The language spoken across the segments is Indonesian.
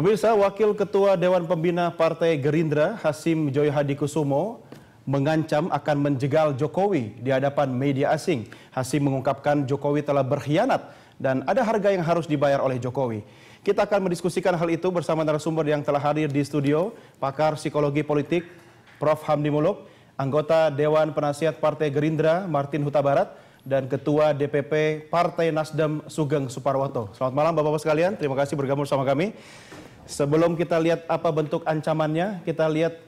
Pemirsa, Wakil Ketua Dewan Pembina Partai Gerindra Hasim Joy Hadi Kusumo mengancam akan menjegal Jokowi di hadapan media asing. Hasim mengungkapkan Jokowi telah berkhianat dan ada harga yang harus dibayar oleh Jokowi. Kita akan mendiskusikan hal itu bersama narasumber yang telah hadir di studio, pakar psikologi politik Prof. Hamdi Muluk, anggota Dewan Penasihat Partai Gerindra Martin Huta Barat, dan Ketua DPP Partai Nasdem Sugeng Suparwoto. Selamat malam Bapak-Bapak sekalian, terima kasih bergabung sama kami. Sebelum kita lihat apa bentuk ancamannya, kita lihat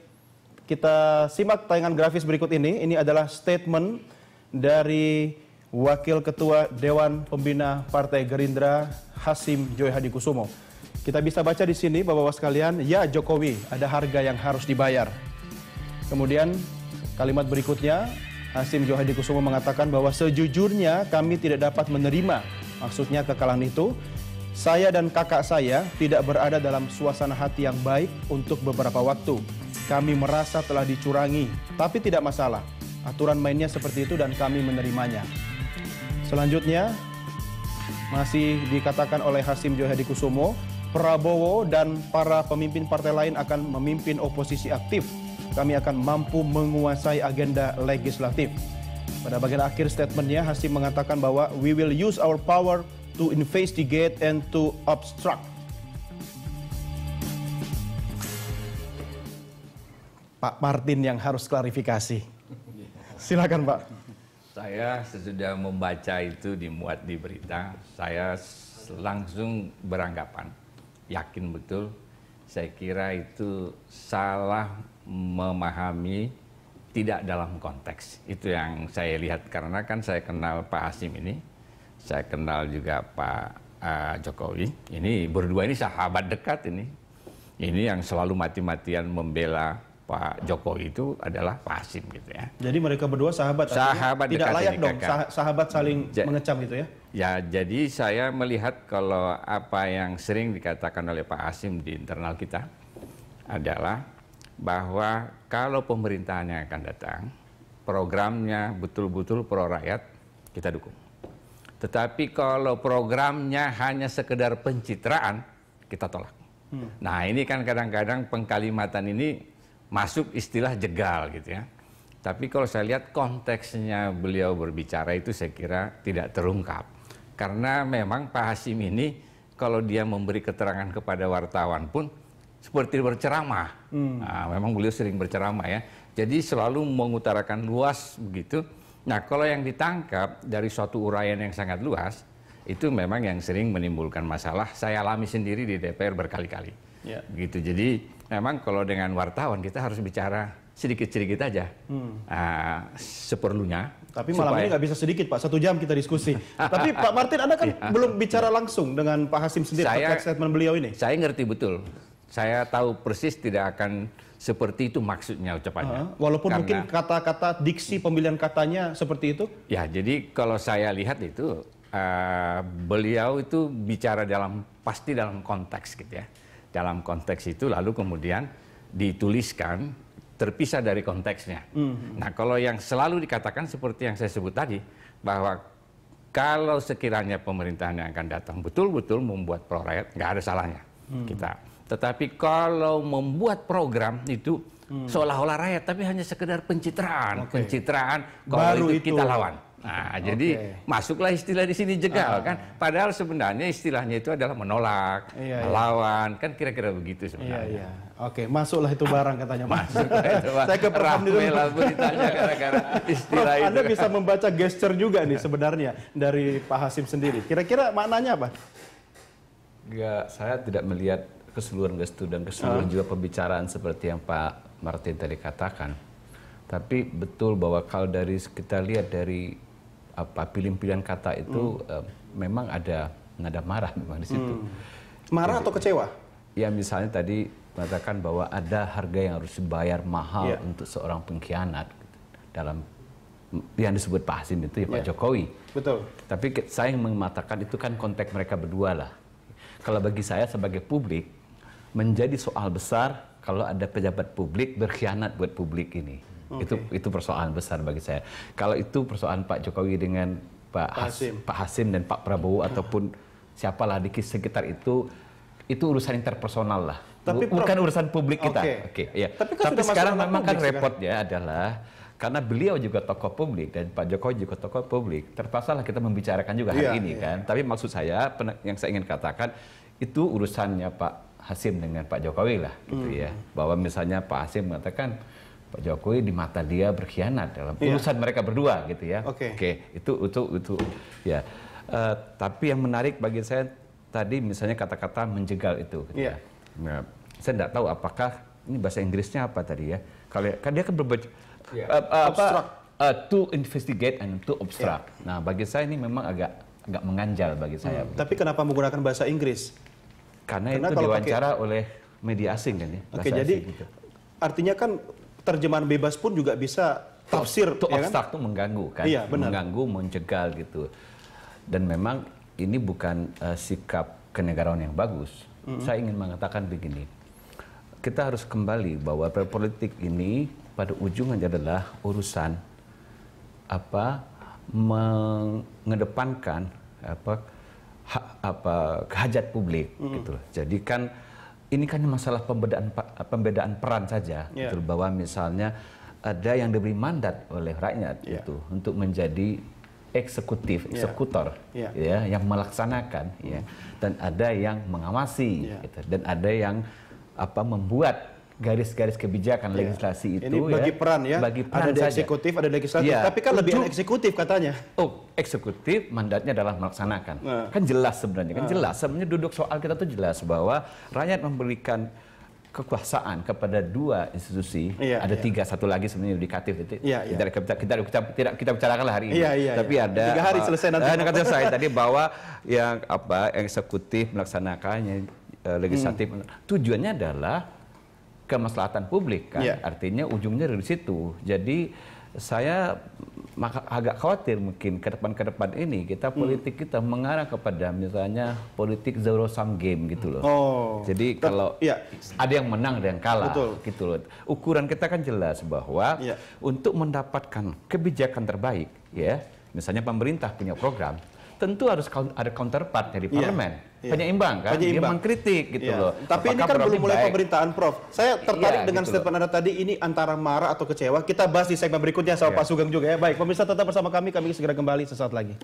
kita simak tayangan grafis berikut ini. Ini adalah statement dari Wakil Ketua Dewan Pembina Partai Gerindra Hasim Joy Hadi Kusumo. Kita bisa baca di sini Bapak-bapak sekalian, ya Jokowi, ada harga yang harus dibayar. Kemudian kalimat berikutnya, Hasim Joy Hadi Kusumo mengatakan bahwa sejujurnya kami tidak dapat menerima maksudnya kekalahan itu saya dan kakak saya tidak berada dalam suasana hati yang baik untuk beberapa waktu. Kami merasa telah dicurangi, tapi tidak masalah. Aturan mainnya seperti itu dan kami menerimanya. Selanjutnya, masih dikatakan oleh Hasim Johadi Kusumo, Prabowo dan para pemimpin partai lain akan memimpin oposisi aktif. Kami akan mampu menguasai agenda legislatif. Pada bagian akhir statementnya, Hasim mengatakan bahwa we will use our power to investigate and to obstruct. Pak Martin yang harus klarifikasi. Silakan Pak. Saya sesudah membaca itu dimuat di berita, saya langsung beranggapan yakin betul. Saya kira itu salah memahami tidak dalam konteks. Itu yang saya lihat karena kan saya kenal Pak Asim ini saya kenal juga Pak uh, Jokowi. Ini berdua ini sahabat dekat ini. Ini yang selalu mati-matian membela Pak Jokowi itu adalah Pak Hasim gitu ya. Jadi mereka berdua sahabat. Sahabat tidak dekat layak ini, dong kakak. sahabat saling ja mengecam gitu ya. Ya, jadi saya melihat kalau apa yang sering dikatakan oleh Pak Hasim di internal kita adalah bahwa kalau pemerintahannya akan datang, programnya betul-betul pro rakyat, kita dukung. Tetapi kalau programnya hanya sekedar pencitraan, kita tolak. Hmm. Nah ini kan kadang-kadang pengkalimatan ini masuk istilah jegal gitu ya. Tapi kalau saya lihat konteksnya beliau berbicara itu saya kira tidak terungkap. Karena memang Pak Hasim ini kalau dia memberi keterangan kepada wartawan pun seperti berceramah. Hmm. Nah, memang beliau sering berceramah ya. Jadi selalu mengutarakan luas begitu Nah, kalau yang ditangkap dari suatu uraian yang sangat luas, itu memang yang sering menimbulkan masalah. Saya alami sendiri di DPR berkali-kali. Yeah. Begitu. Jadi memang kalau dengan wartawan kita harus bicara sedikit-sedikit aja, hmm. uh, seperlunya. Tapi malam supaya... ini nggak bisa sedikit Pak, satu jam kita diskusi. Tapi Pak Martin, Anda kan iya. belum bicara langsung dengan Pak Hasim sendiri saya, terkait statement beliau ini. Saya ngerti betul saya tahu persis tidak akan seperti itu maksudnya ucapannya. Uh, walaupun Karena, mungkin kata-kata diksi pemilihan katanya seperti itu. Ya, jadi kalau saya lihat itu uh, beliau itu bicara dalam pasti dalam konteks gitu ya. Dalam konteks itu lalu kemudian dituliskan terpisah dari konteksnya. Mm. Nah, kalau yang selalu dikatakan seperti yang saya sebut tadi bahwa kalau sekiranya pemerintahan yang akan datang betul-betul membuat rakyat, nggak ada salahnya mm. kita tetapi kalau membuat program itu hmm. seolah-olah rakyat, tapi hanya sekedar pencitraan, okay. pencitraan. Kalau Baru itu, itu kita lawan. Nah, okay. jadi masuklah istilah di sini jegal ah. kan. Padahal sebenarnya istilahnya itu adalah menolak, iya, iya. melawan, iya. kan kira-kira begitu sebenarnya. Iya, iya. Oke, masuklah itu barang katanya. Masuk. Saya ke Prof dulu. gara-gara istilah Prof, itu. Anda bisa membaca gesture juga nih iya. sebenarnya dari Pak Hasim sendiri. Kira-kira maknanya apa? Enggak, saya tidak melihat keseluruhan gestur dan keseluruhan uh. Ah. juga pembicaraan seperti yang Pak Martin tadi katakan. Tapi betul bahwa kalau dari kita lihat dari apa pilihan-pilihan kata itu hmm. uh, memang ada nada marah memang di situ. Hmm. Marah Jadi, atau kecewa? Ya misalnya tadi mengatakan bahwa ada harga yang harus dibayar mahal yeah. untuk seorang pengkhianat gitu, dalam yang disebut Pak Hasim itu ya Pak yeah. Jokowi. Betul. Tapi saya yang mengatakan itu kan konteks mereka berdua lah. Kalau bagi saya sebagai publik menjadi soal besar kalau ada pejabat publik berkhianat buat publik ini. Okay. Hmm. Itu itu persoalan besar bagi saya. Kalau itu persoalan Pak Jokowi dengan Pak, Pak Hasim. Pak Hasim dan Pak Prabowo hmm. ataupun siapalah di sekitar itu itu urusan interpersonal lah. Tapi bukan Prof, urusan publik kita. Oke. Okay. Okay, ya. Tapi, kan Tapi sekarang memang kan repotnya kan? Ya adalah karena beliau juga tokoh publik dan Pak Jokowi juga tokoh publik, terpaksalah kita membicarakan juga hari iya, ini iya. kan. Tapi maksud saya yang saya ingin katakan itu urusannya Pak Hasim dengan Pak Jokowi lah gitu hmm. ya bahwa misalnya Pak Hasim mengatakan Pak Jokowi di mata dia berkhianat dalam iya. urusan mereka berdua gitu ya. Oke. Okay. Okay. Itu itu itu ya. Uh, tapi yang menarik bagi saya tadi misalnya kata-kata menjegal itu. Gitu yeah. ya. Nah, saya tidak tahu apakah ini bahasa Inggrisnya apa tadi ya. Kalau kan dia kan berbaca iya. yeah. uh, eh, uh, apa uh, to investigate and to obstruct. Yeah. Nah, bagi saya ini memang agak agak menganjal bagi saya. Hmm. Tapi kenapa menggunakan bahasa Inggris? Karena, Karena itu diwawancara pakai, oleh media asing kan ya. Oke, okay, jadi gitu. artinya kan terjemahan bebas pun juga bisa tafsir itu ya abstrak kan? Itu mengganggu kan. Iya, benar. Mengganggu, mencegal gitu. Dan memang ini bukan uh, sikap kenegarawan yang bagus. Mm -hmm. Saya ingin mengatakan begini. Kita harus kembali bahwa politik ini pada ujungnya adalah urusan apa mengedepankan apa ha, apa hajat publik hmm. gitu loh. Jadi kan ini kan masalah pembedaan pembedaan peran saja yeah. gitu bahwa misalnya ada yang diberi mandat oleh rakyat yeah. itu untuk menjadi eksekutif, ya. eksekutor, yeah. ya, yang melaksanakan, mm. ya, hmm. dan ada yang mengawasi, yeah. gitu, dan ada yang apa membuat garis-garis kebijakan ya. legislasi itu Ini bagi ya, peran ya. Bagi peran ada di eksekutif, ada legislatif. ya. Tapi kan lebih eksekutif katanya. Oh, eksekutif mandatnya adalah melaksanakan. Nah. Kan jelas sebenarnya, kan nah. jelas. Sebenarnya duduk soal kita tuh jelas bahwa rakyat memberikan kekuasaan kepada dua institusi ya, ada ya. tiga satu lagi sebenarnya yudikatif ya, ya. kita kita kita kita kita, kita bicarakanlah hari ini ya, ya, tapi ya. ada tiga hari apa, selesai nanti eh, saya tadi bahwa yang apa eksekutif melaksanakannya eh, legislatif hmm. tujuannya adalah kemaslahatan publik kan. Yeah. Artinya ujungnya dari situ. Jadi saya agak khawatir mungkin ke depan ke depan ini kita hmm. politik kita mengarah kepada misalnya politik zero sum game gitu loh. Oh. Jadi kalau ya. ada yang menang ada yang kalah Betul. gitu loh. Ukuran kita kan jelas bahwa ya. untuk mendapatkan kebijakan terbaik ya, misalnya pemerintah punya program tentu harus ada counterpart dari iya, parlemen. Yeah. Penyeimbang kan, Penyeimbang. dia mengkritik gitu yeah. loh. Tapi Apakah ini kan belum mulai baik. pemerintahan, Prof. Saya iya, tertarik yeah, dengan gitu statement Anda tadi ini antara marah atau kecewa. Kita bahas di segmen berikutnya sama yeah. Pak Sugeng juga ya. Baik, pemirsa tetap bersama kami, kami segera kembali sesaat lagi.